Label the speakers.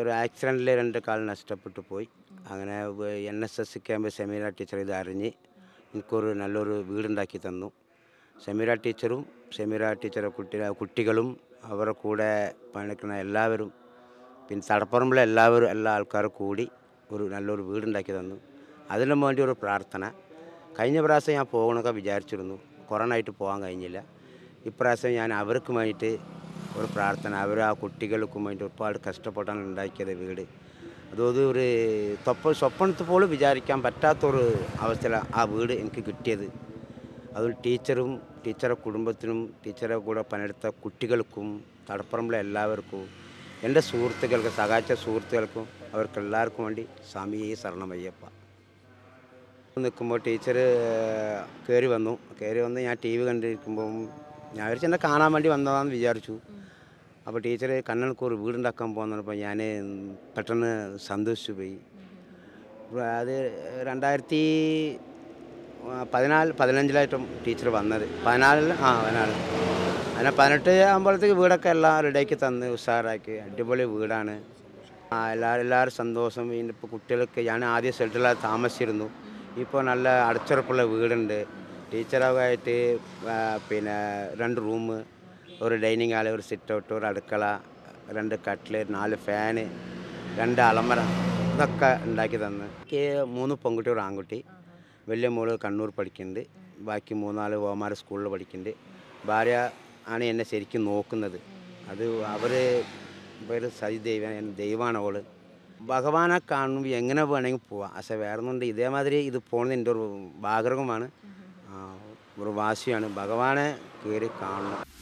Speaker 1: ഒരു ആക്സിഡൻറ്റിൽ രണ്ട് കാൽ നഷ്ടപ്പെട്ടു പോയി അങ്ങനെ N S S camp Sameera teacher ഇത് അറിഞ്ഞ് എനിക്കൊരു നല്ലൊരു വീടുണ്ടാക്കി തന്നു സെമീര ടീച്ചറും സെമീര ടീച്ചറെ കുട്ടി കുട്ടികളും അവരുടെ കൂടെ പണിക്കുന്ന എല്ലാവരും പിന്നെ തടപ്പുറമ്പിലെ എല്ലാവരും എല്ലാ ആൾക്കാരും കൂടി ഒരു നല്ലൊരു വീടുണ്ടാക്കി തന്നു അതിന് വേണ്ടി ഒരു പ്രാർത്ഥന കഴിഞ്ഞ പ്രാവശ്യം ഞാൻ പോകണമൊക്കെ വിചാരിച്ചിരുന്നു കൊറോണ ആയിട്ട് പോകാൻ കഴിഞ്ഞില്ല ഇപ്രാവശ്യം ഞാൻ അവർക്ക് വേണ്ടിയിട്ട് ഒരു പ്രാർത്ഥന അവർ ആ കുട്ടികൾക്കും വേണ്ടി ഒരുപാട് കഷ്ടപ്പെട്ടാണ് ഉണ്ടാക്കിയത് വീട് അതൊരു ഒരു തൊപ്പ സ്വപ്നത്ത് പോലും വിചാരിക്കാൻ പറ്റാത്തൊരു അവസ്ഥയിലാണ് ആ വീട് എനിക്ക് കിട്ടിയത് അതൊരു ടീച്ചറും ടീച്ചറെ കുടുംബത്തിനും ടീച്ചറെ കൂടെ പണിയെടുത്ത കുട്ടികൾക്കും തടപ്പറമ്പിലെ എല്ലാവർക്കും എൻ്റെ സുഹൃത്തുക്കൾക്ക് സഹായിച്ച സുഹൃത്തുക്കൾക്കും അവർക്ക് എല്ലാവർക്കും വേണ്ടി സ്വാമിയെ ശരണമയ്യപ്പ നിൽക്കുമ്പോൾ ടീച്ചർ കയറി വന്നു കയറി വന്ന് ഞാൻ ടി വി കണ്ടിരിക്കുമ്പം ഞാൻ വിചാരിച്ചു എന്നെ കാണാൻ വേണ്ടി വന്നതാണെന്ന് വിചാരിച്ചു അപ്പോൾ ടീച്ചർ കണ്ണൽക്കൂർ വീടുണ്ടാക്കാൻ പോകുന്നപ്പോൾ ഞാൻ പെട്ടെന്ന് സന്തോഷിച്ചു പോയി അത് രണ്ടായിരത്തി പതിനാല് പതിനഞ്ചിലായിട്ടും ടീച്ചർ വന്നത് പതിനാലിൽ ആ പതിനാല് അങ്ങനെ പതിനെട്ട് ആകുമ്പോഴത്തേക്ക് വീടൊക്കെ എല്ലാം റെഡിയാക്കി തന്ന് ഉഷാറാക്കി അടിപൊളി വീടാണ് എല്ലാവരും എല്ലാവരും സന്തോഷം ഇപ്പോൾ കുട്ടികൾക്ക് ഞാൻ ആദ്യം സെറ്റിലായി താമസിച്ചിരുന്നു ഇപ്പോൾ നല്ല അടച്ചുറപ്പുള്ള വീടുണ്ട് ടീച്ചറായിട്ട് പിന്നെ രണ്ട് റൂം ഒരു ഡൈനിങ് ഹാൾ ഒരു സിറ്റ് ഔട്ട് ഒരു അടുക്കള രണ്ട് കട്ടില് നാല് ഫാന് രണ്ട് അലമര ഇതൊക്കെ ഉണ്ടാക്കി തന്ന് മൂന്ന് പെൺകുട്ടി ഒരു ആൺകുട്ടി വലിയ മോള് കണ്ണൂർ പഠിക്കുന്നുണ്ട് ബാക്കി മൂന്നാല് ഓമാർ സ്കൂളിൽ പഠിക്കുന്നുണ്ട് ഭാര്യ ആണ് എന്നെ ശരിക്കും നോക്കുന്നത് അത് അവർ പേര് സതി ദൈവ ദൈവമാണ് അവള് ഭഗവാനെ കാണുമ്പോൾ എങ്ങനെ വേണമെങ്കിൽ പോവാം പക്ഷേ വേറെ ഒന്നുണ്ട് ഇതേമാതിരി ഇത് പോകുന്നത് എൻ്റെ ഒരു ആഗ്രഹമാണ് ഒരു വാശിയാണ് ഭഗവാനെ കയറി കാണണം